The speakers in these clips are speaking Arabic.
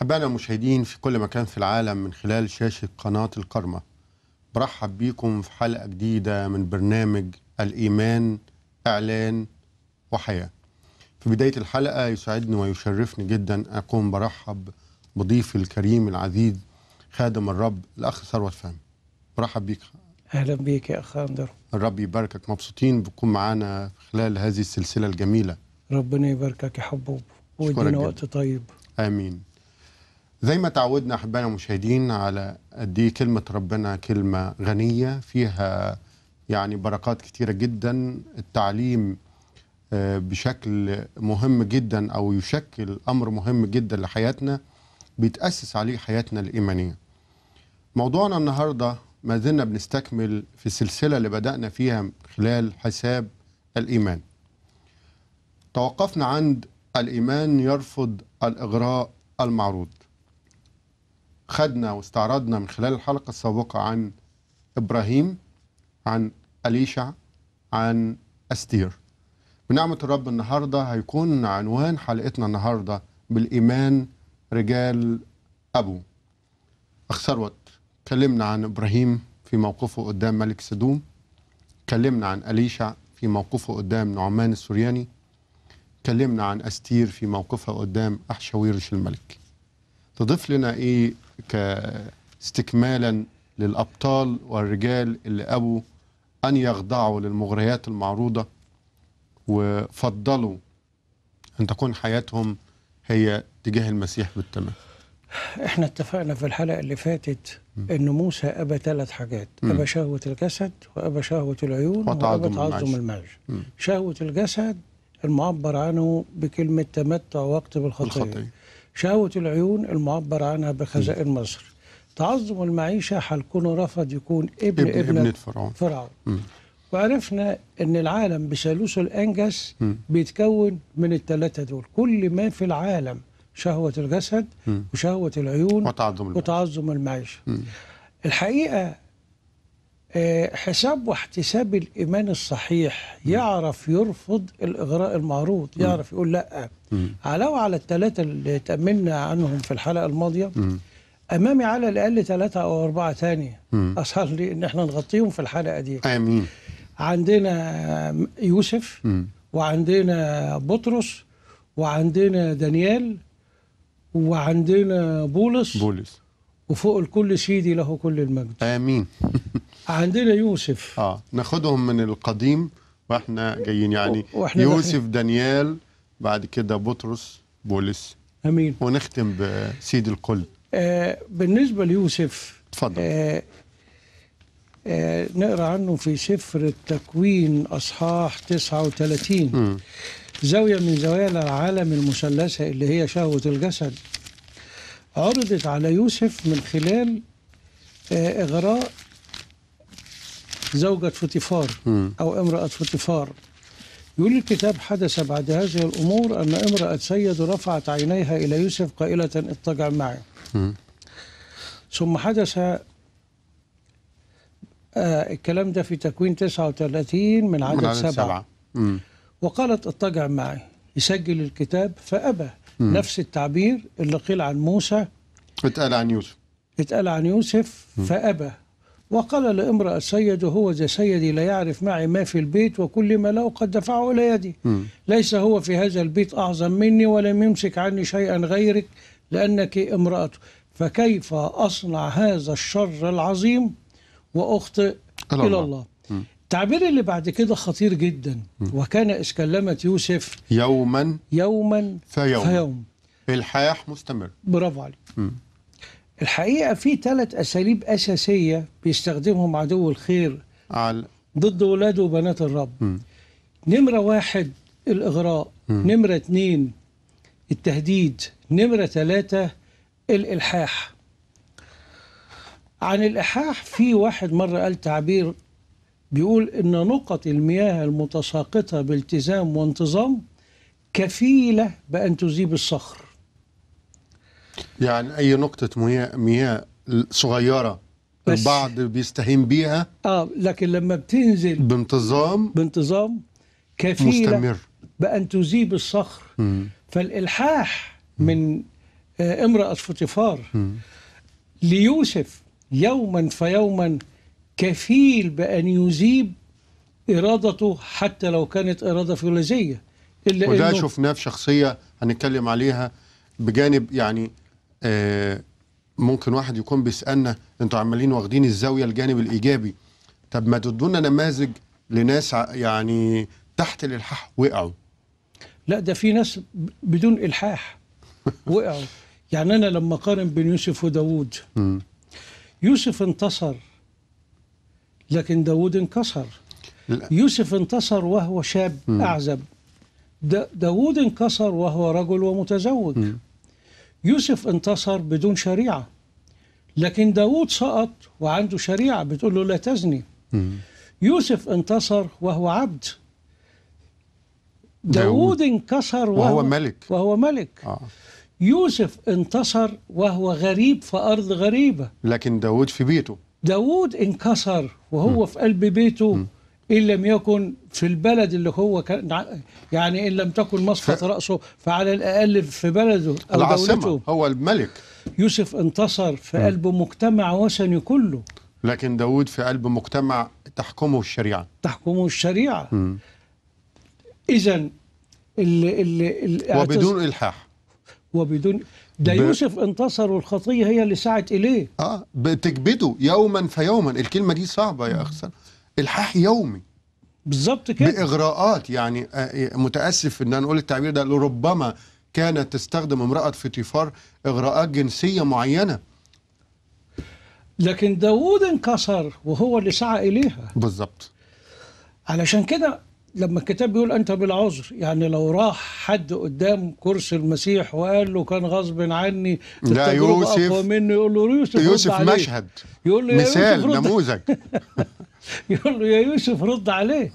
حبانا مشاهدين في كل مكان في العالم من خلال شاشة قناة الكرمة برحب بيكم في حلقة جديدة من برنامج الإيمان إعلان وحياة في بداية الحلقة يسعدني ويشرفني جدا أكون برحب بضيفي الكريم العزيز خادم الرب الأخ ثروت فهم برحب بيك أهلا بيك يا أخ أندر الرب يباركك مبسوطين بكون معانا خلال هذه السلسلة الجميلة ربنا يباركك يا حبوب ويدينا وقت طيب آمين زي ما تعودنا احبائنا المشاهدين على قد ايه كلمه ربنا كلمه غنيه فيها يعني بركات كتيره جدا التعليم آه، بشكل مهم جدا او يشكل امر مهم جدا لحياتنا بيتاسس عليه حياتنا الايمانيه. موضوعنا النهارده ما زلنا بنستكمل في السلسله اللي بدانا فيها خلال حساب الايمان. توقفنا عند الايمان يرفض الاغراء المعروض. خدنا واستعرضنا من خلال الحلقة السابقة عن إبراهيم عن أليشع عن أستير بنعمة الرب النهاردة هيكون عنوان حلقتنا النهاردة بالإيمان رجال أبو أخ ثروت كلمنا عن إبراهيم في موقفه قدام ملك سدوم كلمنا عن أليشع في موقفه قدام نعمان السورياني كلمنا عن أستير في موقفها قدام أحشاويرش الملك تضيف لنا إيه كاستكمالا للأبطال والرجال اللي أبوا أن يخضعوا للمغريات المعروضة وفضلوا أن تكون حياتهم هي تجاه المسيح بالتمام احنا اتفقنا في الحلقة اللي فاتت ان موسى ابى ثلاث حاجات ابى شهوة الجسد وابى شهوة العيون وابى تعظم المعيشة شهوة الجسد المعبر عنه بكلمة تمتع وقت الخطيئة شهوة العيون المعبر عنها بخزائن مصر تعظم المعيشة حلكون رفض يكون ابن ابن, ابن, ابن فرعون, فرعون. وعرفنا ان العالم بثالوثه الانجس بيتكون من الثلاثه دول كل ما في العالم شهوه الجسد م. وشهوه العيون وتعظم وتعظم المعيشه الحقيقه آه، حساب واحتساب الايمان الصحيح يعرف يرفض الاغراء المعروض يعرف يقول لا علاوة على الثلاثة اللي تأملنا عنهم في الحلقة الماضية أمامي على الأقل ثلاثة أو أربعة ثانية أسهل لي إن إحنا نغطيهم في الحلقة دي آمين عندنا يوسف مم. وعندنا بطرس وعندنا دانيال وعندنا بولس بولس وفوق الكل سيدي له كل المجد امين عندنا يوسف اه ناخدهم من القديم واحنا جايين يعني واحنا يوسف دانيال بعد كده بطرس بولس امين ونختم بسيد الكل آه بالنسبه ليوسف اتفضل آه آه نقرا عنه في سفر التكوين اصحاح 39 م. زاويه من زوايا العالم المثلثه اللي هي شهوه الجسد عرضت على يوسف من خلال آه، اغراء زوجة فوتيفار أو امرأة فوتيفار يقول الكتاب حدث بعد هذه الأمور أن امرأة سيد رفعت عينيها إلى يوسف قائلة اضطجع معي م. ثم حدث آه الكلام ده في تكوين 39 من عدد, من عدد سبعة, سبعة. وقالت اضطجع معي يسجل الكتاب فأبى م. نفس التعبير اللي قيل عن موسى اتقال عن يوسف اتقال عن يوسف فأبى وقال لامرأة سيد هو ذا سيدي لا يعرف معي ما في البيت وكل ما له قد دفعه إلى يدي م. ليس هو في هذا البيت أعظم مني ولم يمسك عني شيئا غيرك لأنك امرأته فكيف أصنع هذا الشر العظيم وأخطئ الله. إلى الله م. التعبير اللي بعد كده خطير جدا م. وكان إذ كلمت يوسف يوما يوما فيوم, فيوم. الحياة مستمر برافو عليك الحقيقه في ثلاث اساليب اساسيه بيستخدمهم عدو الخير عال. ضد ولاده وبنات الرب م. نمره واحد الاغراء م. نمره اتنين التهديد نمره ثلاثه الالحاح عن الالحاح في واحد مره قال تعبير بيقول ان نقط المياه المتساقطه بالتزام وانتظام كفيله بان تذيب الصخر يعني اي نقطه مياه, مياه صغيره البعض بيستهين بيها اه لكن لما بتنزل بانتظام بانتظام كفيله مستمر بان تذيب الصخر مم. فالالحاح مم. من آه امراه فوتيفار ليوسف يوما فيوما كفيل بان يذيب ارادته حتى لو كانت اراده فلزيه الا وده شفناه في شخصيه هنتكلم عليها بجانب يعني آه، ممكن واحد يكون بيسالنا انتوا عمالين واخدين الزاويه الجانب الايجابي طب ما تدونا نماذج لناس يعني تحت الالحاح وقعوا لا ده في ناس بدون الحاح وقعوا يعني انا لما اقارن بين يوسف وداوود يوسف انتصر لكن داوود انكسر لا. يوسف انتصر وهو شاب اعزب داوود انكسر وهو رجل ومتزوج مم. يوسف انتصر بدون شريعة لكن داود سقط وعنده شريعة بتقول له لا تزني يوسف انتصر وهو عبد داود انكسر وهو, وهو ملك وهو ملك آه. يوسف انتصر وهو غريب في أرض غريبة لكن داود في بيته داود انكسر وهو م. في قلب بيته م. إن لم يكن في البلد اللي هو كان يعني إن لم تكن ف... رأسه فعلى الأقل في بلده أو العاصمة دولته هو الملك يوسف انتصر في م. قلب مجتمع وثني كله لكن داود في قلب مجتمع تحكمه الشريعة تحكمه الشريعة إذا ال ال وبدون إلحاح وبدون ده ب... يوسف انتصر والخطيه هي اللي سعت اليه اه بتكبده يوما فيوما الكلمه دي صعبه يا اخ الحاح يومي بالظبط كده باغراءات يعني آه، آه، متاسف ان انا اقول التعبير ده لربما كانت تستخدم امراه فيتيفار اغراءات جنسيه معينه لكن داوود انكسر وهو اللي سعى اليها بالظبط علشان كده لما الكتاب بيقول انت بالعذر يعني لو راح حد قدام كرسي المسيح وقال له كان غصب عني لا يوسف منه يقول له يوسف يوسف مشهد يقول له مثال نموذج يقول له يا يوسف رد عليه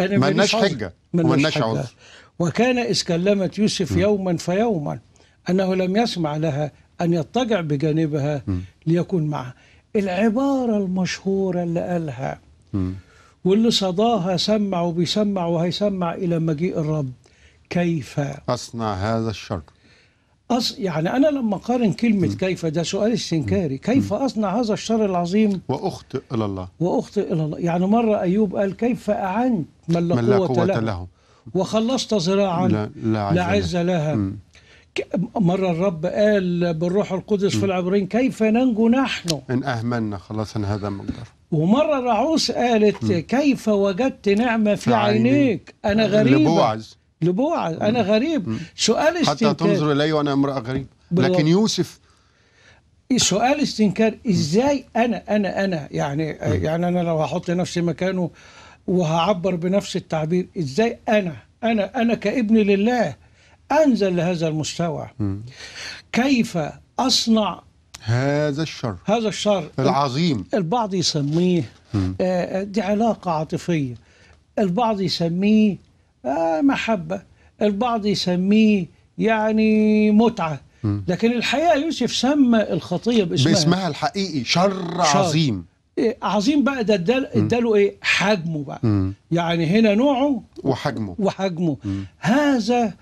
أنا لناش حجة لناش عذر وكان إذ كلمت يوسف م. يوما فيوما أنه لم يسمع لها أن يضطجع بجانبها م. ليكون معها العبارة المشهورة اللي قالها م. واللي صداها سمع وبيسمع وهيسمع إلى مجيء الرب كيف أصنع هذا الشر أص... يعني أنا لما قارن كلمة م. كيف ده سؤال استنكاري كيف م. أصنع هذا الشر العظيم وأخطئ إلى الله وأخطئ إلى الله يعني مرة أيوب قال كيف أعنت من لا, من لا قوة, قوة له, له. وخلصت ذراعا لا, لا, لا عز لها م. مرة الرب قال بالروح القدس م. في العبرين كيف ننجو نحن إن أهملنا خلاصا هذا مقدر ومرة رعوس قالت م. كيف وجدت نعمة في عينيك أنا غريبة لبوعز نبوعة انا غريب سؤال استنكار حتى تنظر الي وانا امراه غريبه لكن يوسف إيه، سؤال استنكار ازاي انا انا انا يعني يعني انا لو هحط نفسي مكانه وهعبر بنفس التعبير ازاي انا انا انا كابن لله انزل لهذا المستوى كيف اصنع هذا الشر هذا الشر العظيم البعض يسميه آه، دي علاقه عاطفيه البعض يسميه آه، محبة البعض يسميه يعني متعة لكن الحقيقة يوسف سمى الخطية باسمها باسمها الحقيقي شر, شر. عظيم إيه، عظيم بقى ده اداله ايه حجمه بقى مم. يعني هنا نوعه وحجمه وحجمه مم. هذا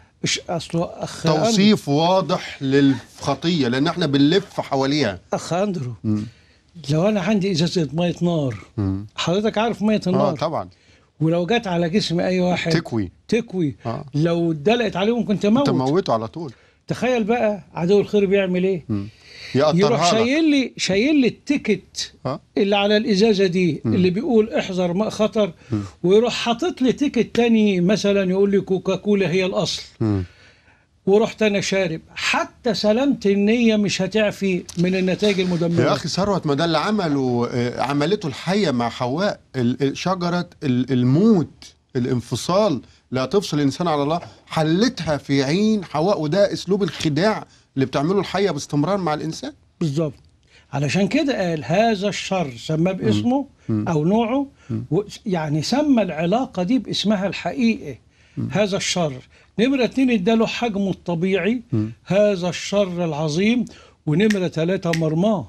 اصله اخ توصيف أندرو. واضح للخطيه لان احنا بنلف حواليها اخ اندرو مم. لو انا عندي ازازه ميه نار مم. حضرتك عارف ميه آه، النار اه طبعا ولو جت على جسم اي واحد تكوي تكوي آه. لو دلقت عليه ممكن تموت تموته على طول تخيل بقى عدو الخير بيعمل ايه يروح شايل لي شايل لي التيكت آه. اللي على الازازه دي م. اللي بيقول احذر ما خطر م. ويروح حاطط لي تيكت تاني مثلا يقول لي كوكا كولا هي الاصل م. ورحت انا شارب حتى سلامه النيه مش هتعفي من النتائج المدمره يا اخي ثروت ما ده اللي عمله آه، عملته الحيه مع حواء شجره الموت الانفصال لا تفصل الانسان على الله حلتها في عين حواء وده اسلوب الخداع اللي بتعمله الحيه باستمرار مع الانسان بالظبط علشان كده قال هذا الشر سماه باسمه مم. او نوعه يعني سمى العلاقه دي باسمها الحقيقي مم. هذا الشر نمرة اتنين اداله حجمه الطبيعي م. هذا الشر العظيم ونمرة ثلاثة مرماه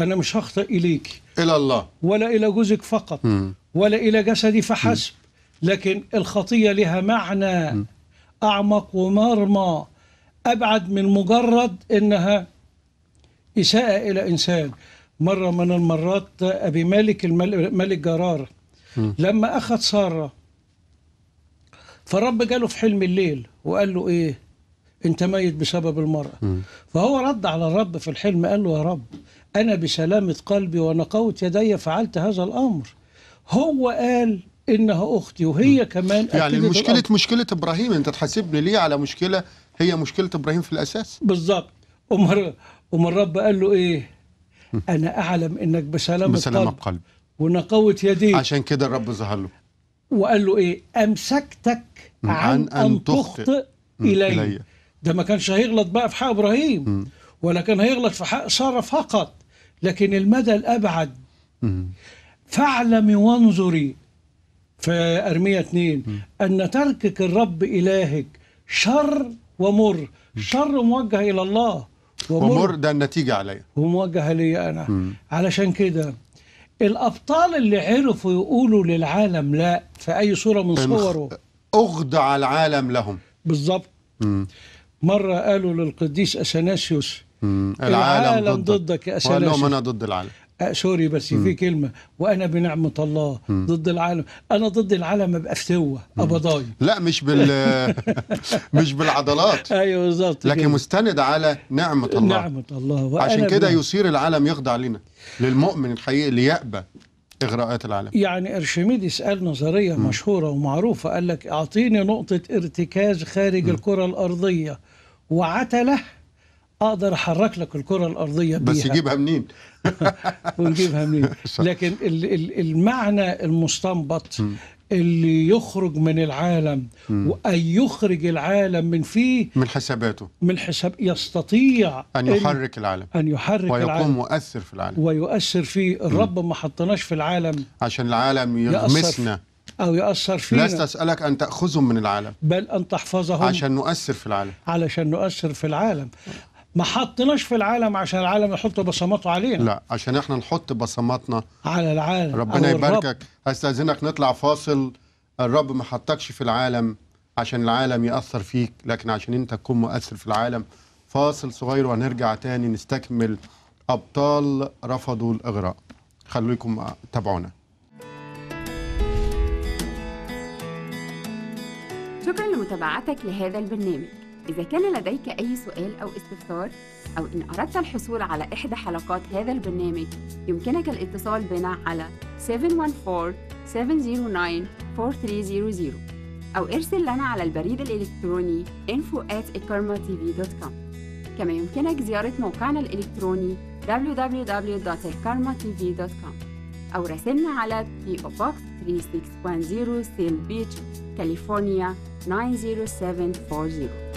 أنا مش هخطئ إليك إلى الله ولا إلى جوزك فقط م. ولا إلى جسدي فحسب م. لكن الخطية لها معنى م. أعمق ومرمى أبعد من مجرد إنها إساءة إلى إنسان مرة من المرات أبي مالك الملك جرار لما أخذ سارة فالرب جاله في حلم الليل وقال له ايه انت ميت بسبب المرأة م. فهو رد على الرب في الحلم قال له يا رب انا بسلامة قلبي ونقاوة يدي فعلت هذا الامر هو قال انها اختي وهي م. كمان يعني مشكلة الأمر. مشكلة ابراهيم انت تحاسبني ليه على مشكلة هي مشكلة ابراهيم في الاساس بالظبط امر أم الرب قال له ايه انا اعلم انك بسلامة, بسلامة قلب, قلب. ونقاوة يدي عشان كده الرب ظهر له وقال له ايه امسكتك عن, عن ان تخطئ الي ده ما كانش هيغلط بقى في حق ابراهيم م. ولا كان هيغلط في حق ساره فقط لكن المدى الابعد فاعلمي فاعلم وانظري في ارميه 2 ان تركك الرب الهك شر ومر شر موجه الى الله ومر, ومر ده النتيجه عليا وموجه لي انا مم. علشان كده الأبطال اللي عرفوا يقولوا للعالم لا في أي صورة من صوره أخضع العالم لهم بالظبط مرة قالوا للقديس أثناسيوس العالم, العالم ضدك, ضدك يا أثناسيوس لهم أنا ضد العالم سوري بس م. في كلمه وانا بنعمه الله م. ضد العالم انا ضد العالم ابقى في سوه ابضاي لا مش بال مش بالعضلات ايوه بالظبط لكن كده. مستند على نعمه الله نعمه الله وأنا عشان كده بنعمة. يصير العالم يخضع لنا للمؤمن الحقيقي اللي يأبى إغراءات العالم يعني إرشميدس قال نظرية م. مشهورة ومعروفة قال لك أعطيني نقطة ارتكاز خارج م. الكرة الأرضية وعتلة اقدر احرك لك الكره الارضيه بيها بس يجيبها منين ونجيبها منين لكن المعنى المستنبط اللي يخرج من العالم وأن يخرج العالم من فيه من حساباته من حساب يستطيع أن يحرك العالم أن يحرك ويقوم العالم مؤثر في العالم ويؤثر فيه الرب ما حطناش في العالم عشان العالم يغمسنا أو يؤثر فينا لست أسألك أن تأخذهم من العالم بل أن تحفظهم عشان نؤثر في العالم علشان نؤثر في العالم ما حطناش في العالم عشان العالم يحط بصماته علينا لا عشان احنا نحط بصماتنا على العالم ربنا يباركك هستاذنك نطلع فاصل الرب ما حطكش في العالم عشان العالم ياثر فيك لكن عشان انت تكون مؤثر في العالم فاصل صغير وهنرجع تاني نستكمل ابطال رفضوا الاغراء خليكم تابعونا شكرا لمتابعتك لهذا البرنامج إذا كان لديك أي سؤال أو استفسار أو إن أردت الحصول على إحدى حلقات هذا البرنامج يمكنك الاتصال بنا على 714-709-4300 أو ارسل لنا على البريد الإلكتروني info at كما يمكنك زيارة موقعنا الإلكتروني www.karmatv.com أو راسلنا على PO Box 3610 سيل Beach, California 90740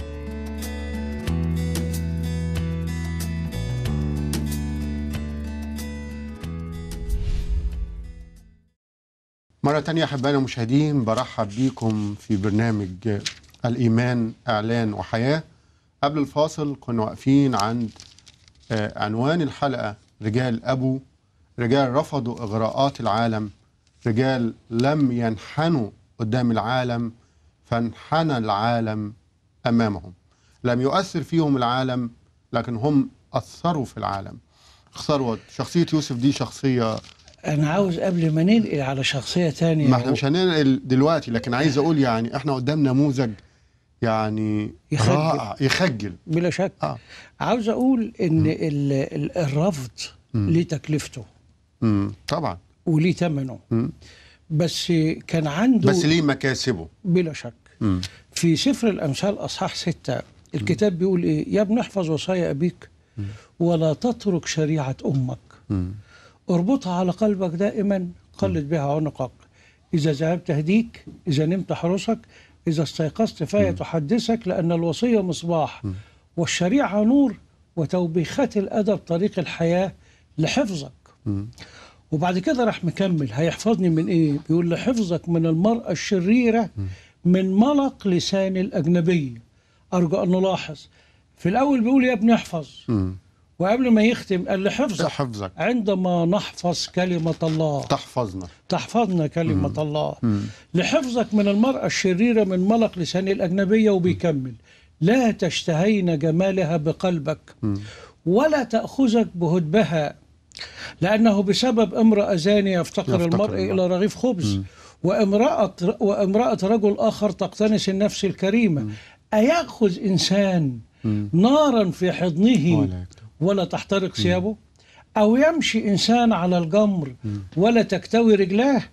مرة تانية أحبائنا المشاهدين برحب بيكم في برنامج الإيمان إعلان وحياة قبل الفاصل كنا واقفين عند آه، عنوان الحلقة رجال أبو رجال رفضوا إغراءات العالم رجال لم ينحنوا قدام العالم فانحنى العالم أمامهم لم يؤثر فيهم العالم لكن هم أثروا في العالم خسروا شخصية يوسف دي شخصية انا عاوز قبل ما ننقل على شخصيه تانية ما احنا مش هننقل دلوقتي لكن عايز اقول يعني احنا قدام نموذج يعني يخجل رائع يخجل بلا شك آه. عاوز اقول ان ال ال الرفض ليه تكلفته مم. طبعا وليه ثمنه بس كان عنده بس ليه مكاسبه بلا شك مم. في سفر الامثال اصحاح ستة الكتاب بيقول ايه يا ابن احفظ وصايا ابيك مم. ولا تترك شريعه امك مم. اربطها على قلبك دائما قلد بها عنقك إذا ذهبت أهديك إذا نمت أحرسك إذا استيقظت فهي تحدثك لأن الوصية مصباح والشريعة نور وتوبيخات الأدب طريق الحياة لحفظك وبعد كده راح مكمل هيحفظني من إيه بيقول لحفظك من المرأة الشريرة من ملق لسان الأجنبية أرجو أن نلاحظ في الأول بيقول يا ابني احفظ وقبل ما يختم قال لحفظك حفظك عندما نحفظ كلمة الله تحفظنا تحفظنا كلمة مم. الله مم. لحفظك من المرأة الشريرة من ملق لسان الأجنبية وبيكمل لا تشتهين جمالها بقلبك مم. ولا تأخذك بهدبها لأنه بسبب امرأة زانية يفتقر, يفتقر المرء إلى رغيف خبز مم. وامرأة وامرأة رجل آخر تقتنس النفس الكريمة مم. أيأخذ إنسان مم. نارا في حضنه ولا تحترق ثيابه أو يمشي إنسان على الجمر ولا تكتوي رجلاه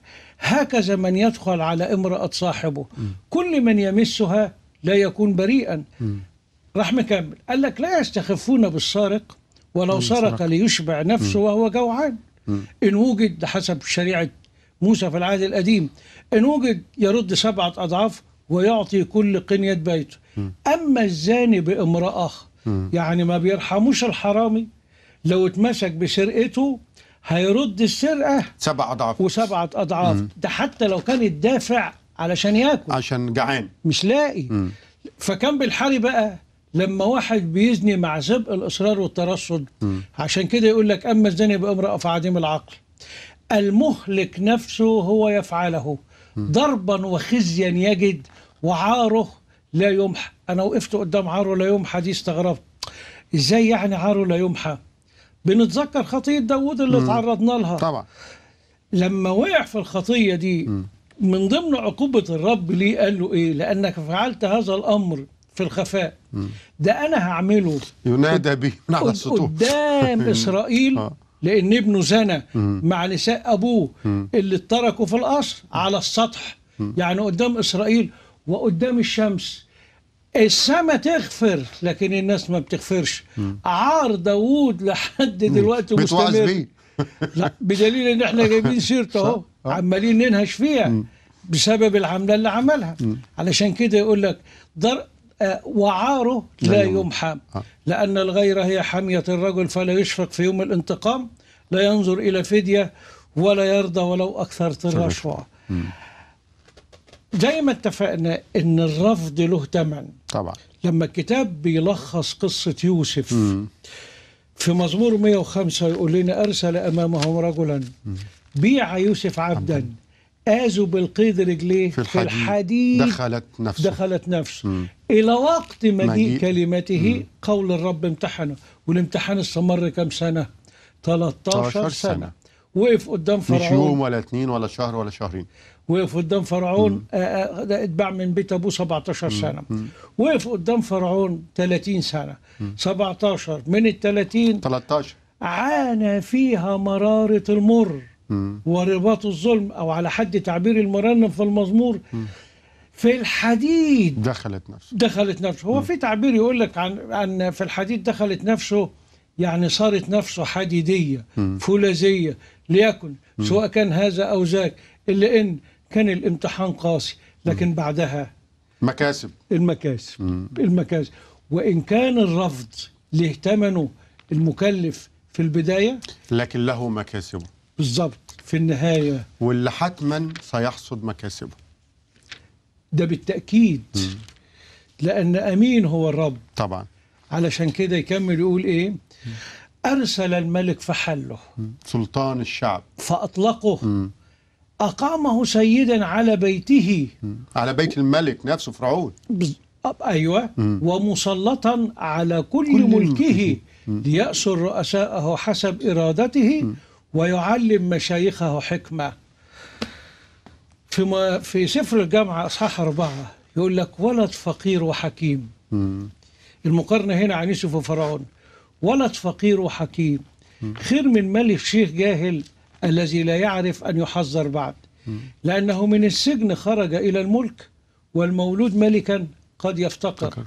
هكذا من يدخل على امرأة صاحبه كل من يمسها لا يكون بريئا راح كامل قال لك لا يستخفون بالسارق ولو سرق ليشبع نفسه وهو جوعان إن وجد حسب شريعة موسى في العهد القديم إن وجد يرد سبعة أضعاف ويعطي كل قنية بيته أما الزاني بامرأة يعني ما بيرحموش الحرامي لو اتمسك بسرقته هيرد السرقه سبع اضعاف وسبعه اضعاف مم. ده حتى لو كان الدافع علشان ياكل عشان جعان مش لاقي مم. فكان بالحري بقى لما واحد بيزني مع سبق الاصرار والترصد مم. عشان كده يقول لك اما الزني بامراه فعديم العقل المهلك نفسه هو يفعله ضربا وخزيا يجد وعاره لا يمحى انا وقفت قدام عارو لا يمحى دي استغربت ازاي يعني عارو لا يمحى بنتذكر خطيه داوود اللي تعرضنا لها طبعا لما وقع في الخطيه دي مم. من ضمن عقوبه الرب ليه قال له ايه لانك فعلت هذا الامر في الخفاء ده انا هعمله ينادى به من على السطوح قدام اسرائيل آه. لان ابنه زنى مع نساء ابوه اللي اتركوا في القصر على السطح يعني قدام اسرائيل وقدام الشمس السماء تغفر لكن الناس ما بتغفرش عار داوود لحد دلوقتي مستمر لا بدليل ان احنا جايبين سيرته اهو اه. عمالين ننهش فيها بسبب العمله اللي عملها علشان كده يقول لك در آه، وعاره لا يمحى اه. لان الغيره هي حميه الرجل فلا يشفق في يوم الانتقام لا ينظر الى فديه ولا يرضى ولو اكثرت الرشوه زي ما اتفقنا ان الرفض له ثمن طبعا لما الكتاب بيلخص قصه يوسف مم. في مزمور 105 يقول لنا ارسل امامهم رجلا بيع يوسف عبدا آذوا بالقيد رجليه في الحديد, في الحديد دخلت نفسه دخلت نفسه مم. إلى وقت مجيء كلمته مم. قول الرب امتحنه والامتحان استمر كم سنة 13, 13 سنة. سنة وقف قدام فرعون مش يوم ولا اتنين ولا شهر ولا شهرين وقف قدام فرعون آه، آه، اتباع من بيت ابوه 17 سنه وقف قدام فرعون 30 سنه 17 من ال 30 13 عانى فيها مراره المر ورباط الظلم او على حد تعبير المرنم في المزمور في الحديد دخلت نفسه دخلت نفسه هو في تعبير يقول لك عن عن في الحديد دخلت نفسه يعني صارت نفسه حديديه فولاذيه ليكن سواء كان هذا او ذاك الا ان كان الامتحان قاسي لكن م. بعدها مكاسب المكاسب م. المكاسب وإن كان الرفض ليه تمنه المكلف في البداية لكن له مكاسبه بالظبط في النهاية واللي حتما سيحصد مكاسبه ده بالتأكيد م. لأن أمين هو الرب طبعا علشان كده يكمل يقول إيه م. أرسل الملك فحله م. سلطان الشعب فأطلقه م. أقامه سيدا على بيته على بيت الملك نفسه فرعون أيوة ومسلطا على كل, كل ملكه ليأسر رؤساءه حسب إرادته ويعلم مشايخه حكمة في, ما في سفر الجامعة أصحاح أربعة يقول لك ولد فقير وحكيم المقارنة هنا عن يوسف وفرعون ولد فقير وحكيم خير من ملك شيخ جاهل الذي لا يعرف أن يحذر بعد لأنه من السجن خرج إلى الملك والمولود ملكا قد يفتقر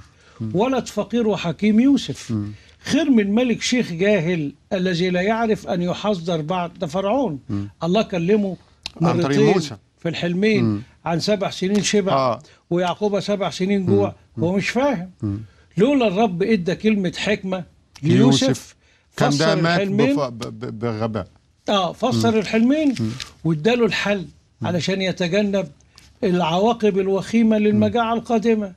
ولد فقير وحكيم يوسف خير من ملك شيخ جاهل الذي لا يعرف أن يحذر بعد ده فرعون الله كلمه مرتين في الحلمين عن سبع سنين شبع آه. ويعقوب سبع سنين جوع هو مش فاهم لولا الرب ادى كلمة حكمة ليوسف كان ده مات بغباء اه فسر الحلمين واداله الحل علشان يتجنب العواقب الوخيمة للمجاعة القادمة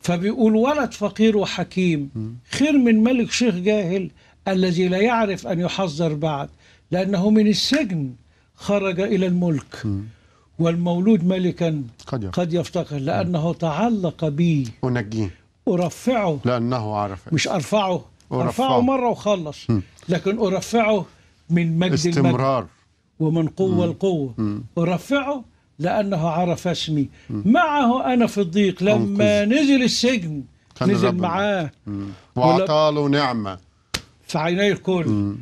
فبيقول ولد فقير وحكيم خير من ملك شيخ جاهل الذي لا يعرف أن يحذر بعد لأنه من السجن خرج إلى الملك والمولود ملكا قد, قد يفتقر لأنه تعلق بي أنجيه أرفعه لأنه عرف مش أرفعه أرفعه, أرفعه مرة وخلص لكن أرفعه من مجد استمرار ومن قوة القوة ورفعه لأنه عرف اسمي معه أنا في الضيق لما أنقذ. نزل السجن نزل ربنا. معاه وعطاله نعمة في عيني الكل مم.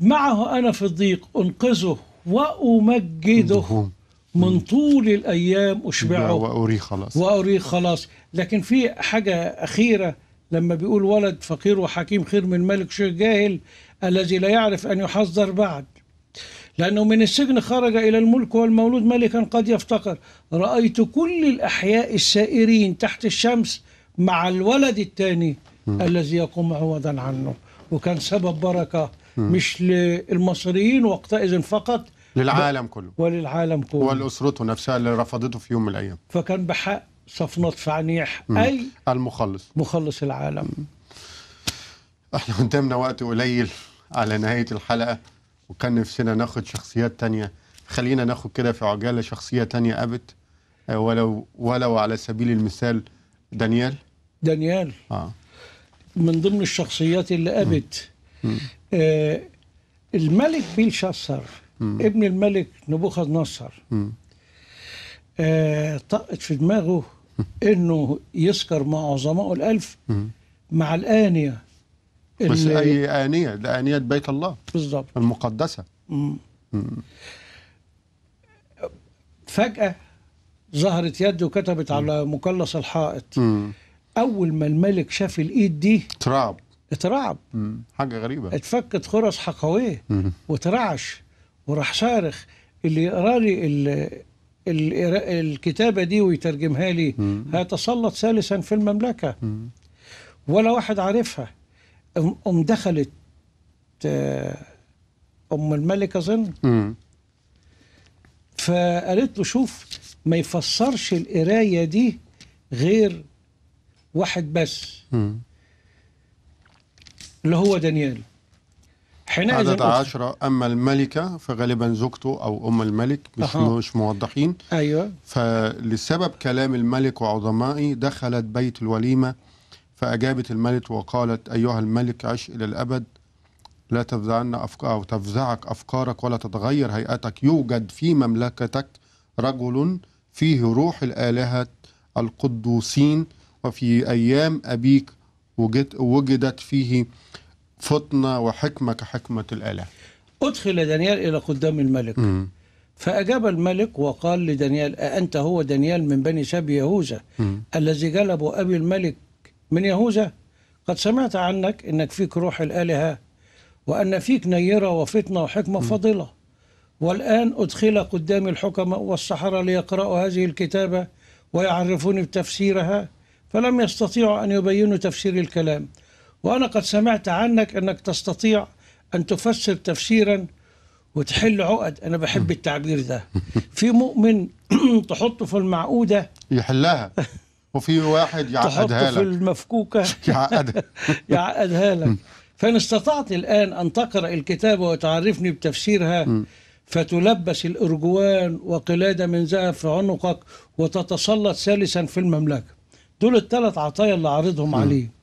معه أنا في الضيق أنقذه وأمجده من طول الأيام أشبعه وأري خلاص وأري خلاص لكن في حاجة أخيرة لما بيقول ولد فقير وحكيم خير من ملك شيخ جاهل الذي لا يعرف أن يحذر بعد لأنه من السجن خرج إلى الملك والمولود ملكا قد يفتقر رأيت كل الأحياء السائرين تحت الشمس مع الولد الثاني الذي يقوم عوضا عنه وكان سبب بركة مش للمصريين وقتئذ فقط للعالم كله وللعالم كله ولأسرته نفسها اللي رفضته في يوم من الأيام فكان بحق صفنات فعنيح أي المخلص مخلص العالم احنا قدامنا وقت قليل على نهاية الحلقة وكان نفسنا ناخد شخصيات تانية خلينا ناخد كده في عجالة شخصية تانية أبت آه، ولو ولو على سبيل المثال دانيال دانيال آه. من ضمن الشخصيات اللي أبت م. م. آه الملك بيلشاصر ابن الملك نبوخذ نصر آه طقت في دماغه انه يسكر مع عظمائه الالف مع الانيه بس اي انيه ده انيه بيت الله بالظبط المقدسه فجاه ظهرت يد وكتبت على مقلص الحائط مم. اول ما الملك شاف الايد دي اترعب اترعب حاجه غريبه اتفكت خرس حقويه وترعش وراح صارخ اللي يقرا لي الكتابه دي ويترجمها لي هيتسلط ثالثا في المملكه ولا واحد عارفها أم دخلت آه، أم الملك أظن فقالت له شوف ما يفسرش القراية دي غير واحد بس مم. اللي هو دانيال حينئذ عدد عشرة أما الملكة فغالبا زوجته أو أم الملك مش, أه. مش موضحين أيوة فلسبب كلام الملك وعظمائي دخلت بيت الوليمة فأجابت الملك وقالت أيها الملك عش إلى الأبد لا تفزعن أفكار أو تفزعك أفكارك ولا تتغير هيئتك يوجد في مملكتك رجل فيه روح الآلهة القدوسين وفي أيام أبيك وجد وجدت فيه فطنة وحكمة كحكمة الآلهة أدخل دانيال إلى قدام الملك م. فأجاب الملك وقال لدانيال أأنت هو دانيال من بني شاب يهوذا الذي جلب أبي الملك من يهوذا قد سمعت عنك انك فيك روح الالهه وان فيك نيره وفطنه وحكمه فاضله والان ادخل قدامي الحكماء والسحره ليقراوا هذه الكتابه ويعرفوني بتفسيرها فلم يستطيعوا ان يبينوا تفسير الكلام وانا قد سمعت عنك انك تستطيع ان تفسر تفسيرا وتحل عقد انا بحب التعبير ده في مؤمن تحطه في المعقوده يحلها وفي واحد يعقدها لك في المفكوكة يعقدها يعقدها لك فإن استطعت الآن أن تقرأ الكتاب وتعرفني بتفسيرها فتلبس الأرجوان وقلادة من ذهب في عنقك وتتسلط ثالثا في المملكة دول الثلاث عطايا اللي عارضهم عليه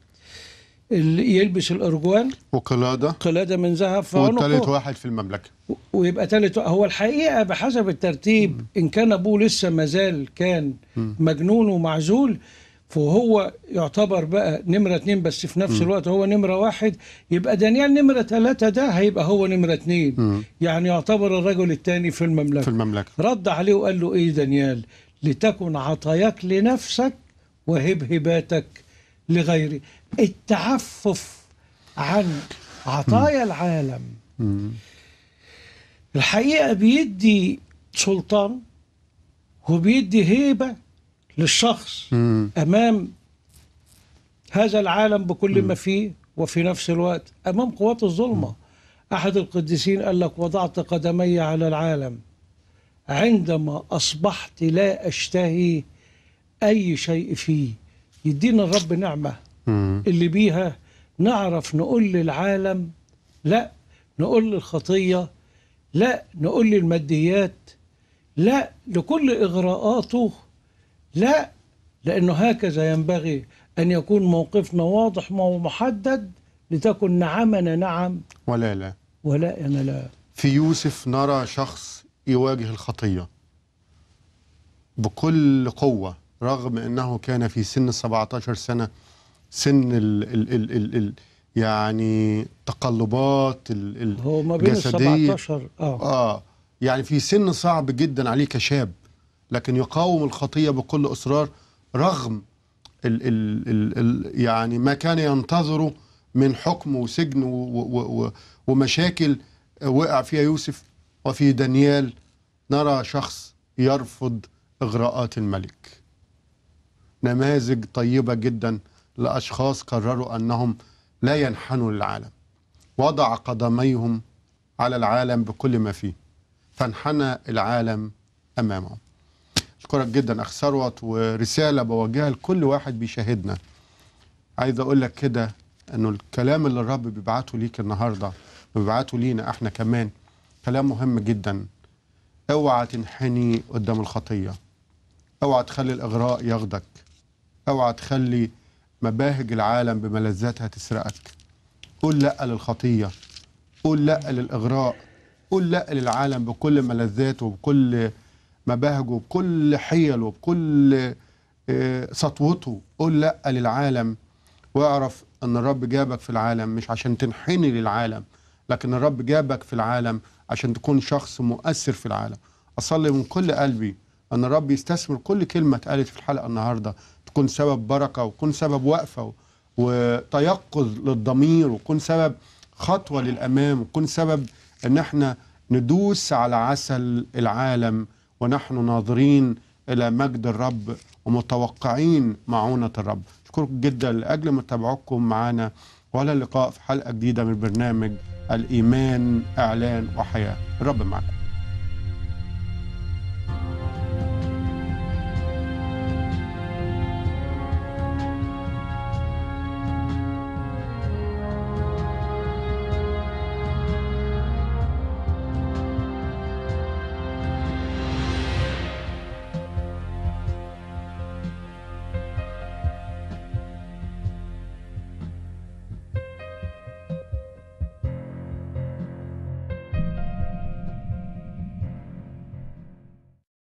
اللي يلبس الارجوان وقلاده قلاده من ذهب وثالث واحد في المملكه ويبقى ثالث هو الحقيقه بحسب الترتيب م. ان كان ابوه لسه مازال كان م. مجنون ومعزول فهو يعتبر بقى نمرة اثنين بس في نفس م. الوقت هو نمرة واحد يبقى دانيال نمرة ثلاثة ده هيبقى هو نمرة اثنين يعني يعتبر الرجل الثاني في المملكة في المملكة رد عليه وقال له ايه دانيال لتكن عطاياك لنفسك وهبهباتك لغيره التعفف عن عطايا العالم الحقيقة بيدي سلطان وبيدي هيبة للشخص أمام هذا العالم بكل ما فيه وفي نفس الوقت أمام قوات الظلمة أحد القديسين قال لك وضعت قدمي على العالم عندما أصبحت لا أشتهي أي شيء فيه يدينا الرب نعمة اللي بيها نعرف نقول للعالم لا نقول للخطية لا نقول للماديات لا لكل إغراءاته لا لأنه هكذا ينبغي أن يكون موقفنا واضح ومحدد لتكن نعمنا نعم ولا لا ولا أنا لا في يوسف نرى شخص يواجه الخطية بكل قوة رغم أنه كان في سن 17 سنة سن ال ال ال ال ال يعني تقلبات ال ال هو ما بين الجسدية 17 آه. آه يعني في سن صعب جدا عليه كشاب لكن يقاوم الخطية بكل إصرار رغم ال ال ال ال يعني ما كان ينتظره من حكم وسجن و و و ومشاكل وقع فيها يوسف وفي دانيال نرى شخص يرفض إغراءات الملك نماذج طيبة جدا لأشخاص قرروا أنهم لا ينحنوا للعالم وضع قدميهم على العالم بكل ما فيه فانحنى العالم أمامهم أشكرك جدا أخ ثروت ورسالة بوجهها لكل واحد بيشاهدنا عايز أقول لك كده أنه الكلام اللي الرب بيبعته ليك النهاردة وبيبعته لينا احنا كمان كلام مهم جدا اوعى تنحني قدام الخطيه اوعى تخلي الاغراء ياخدك اوعى تخلي مباهج العالم بملذاتها تسرقك قول لا للخطيه قول لا للاغراء قول لا للعالم بكل ملذاته وبكل مباهجه وبكل حيله وبكل آه، سطوته قول لا للعالم واعرف ان الرب جابك في العالم مش عشان تنحني للعالم لكن الرب جابك في العالم عشان تكون شخص مؤثر في العالم اصلي من كل قلبي ان الرب يستثمر كل كلمه اتقالت في الحلقه النهارده كن سبب بركه وكن سبب وقفه وتيقظ للضمير وكن سبب خطوه للامام وكن سبب ان احنا ندوس على عسل العالم ونحن ناظرين الى مجد الرب ومتوقعين معونه الرب اشكركم جدا لاجل متابعتكم معنا ولا اللقاء في حلقه جديده من برنامج الايمان اعلان وحياه الرب معكم